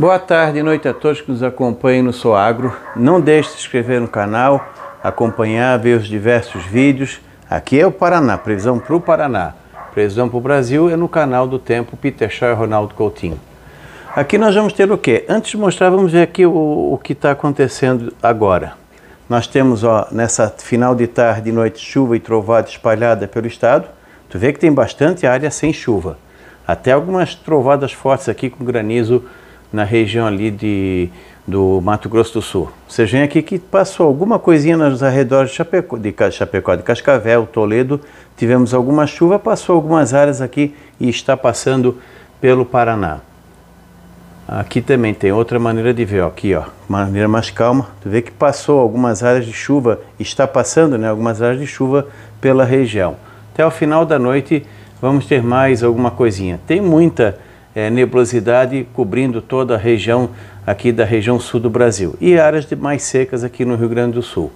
Boa tarde e noite a todos que nos acompanham no Soagro. Não deixe de se inscrever no canal, acompanhar, ver os diversos vídeos. Aqui é o Paraná, previsão para o Paraná. Previsão para o Brasil é no canal do Tempo Peter Shaw e Ronaldo Coutinho. Aqui nós vamos ter o quê? Antes de mostrar, vamos ver aqui o, o que está acontecendo agora. Nós temos ó, nessa final de tarde e noite chuva e trovada espalhada pelo estado. Tu vê que tem bastante área sem chuva. Até algumas trovadas fortes aqui com granizo na região ali de, do Mato Grosso do Sul. Você vem aqui que passou alguma coisinha nos arredores de Chapecó, de, Chapecó, de Cascavel, Toledo, tivemos alguma chuva, passou algumas áreas aqui e está passando pelo Paraná. Aqui também tem outra maneira de ver, ó, aqui ó, maneira mais calma. Tu vê que passou algumas áreas de chuva, está passando, né, algumas áreas de chuva pela região. Até o final da noite vamos ter mais alguma coisinha. Tem muita é, nebulosidade cobrindo toda a região aqui da região sul do Brasil e áreas mais secas aqui no Rio Grande do Sul.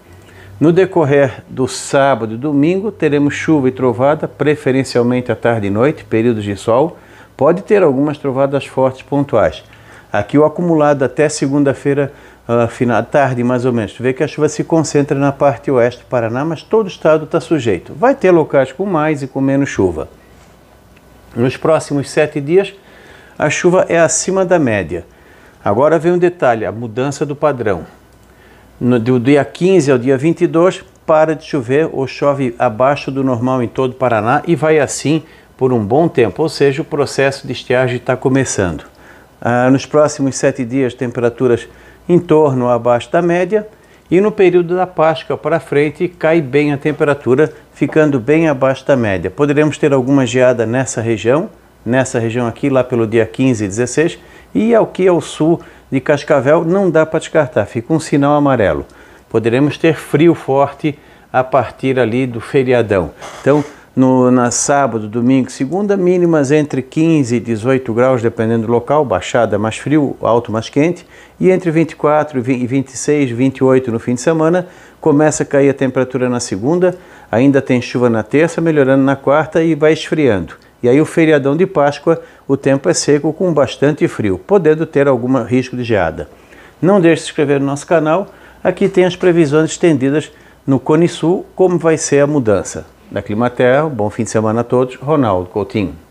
No decorrer do sábado e domingo, teremos chuva e trovada, preferencialmente à tarde e noite, períodos de sol. Pode ter algumas trovadas fortes pontuais. Aqui o acumulado até segunda-feira, uh, ah, da tarde mais ou menos. Tu vê que a chuva se concentra na parte oeste do Paraná, mas todo o estado está sujeito. Vai ter locais com mais e com menos chuva. Nos próximos sete dias, a chuva é acima da média. Agora vem um detalhe, a mudança do padrão. No, do dia 15 ao dia 22, para de chover ou chove abaixo do normal em todo o Paraná e vai assim por um bom tempo, ou seja, o processo de estiagem está começando. Ah, nos próximos sete dias, temperaturas em torno ou abaixo da média e no período da Páscoa para frente cai bem a temperatura, ficando bem abaixo da média. Poderemos ter alguma geada nessa região, nessa região aqui, lá pelo dia 15 e 16, e ao que ao é sul de Cascavel não dá para descartar, fica um sinal amarelo. Poderemos ter frio forte a partir ali do feriadão. Então, no, na sábado, domingo, segunda, mínimas entre 15 e 18 graus, dependendo do local, baixada mais frio, alto mais quente, e entre 24 e 26, 28 no fim de semana, começa a cair a temperatura na segunda, ainda tem chuva na terça, melhorando na quarta e vai esfriando. E aí o feriadão de Páscoa, o tempo é seco com bastante frio, podendo ter algum risco de geada. Não deixe de se inscrever no nosso canal. Aqui tem as previsões estendidas no Cone Sul, como vai ser a mudança. Da Climaterra, bom fim de semana a todos. Ronaldo Coutinho.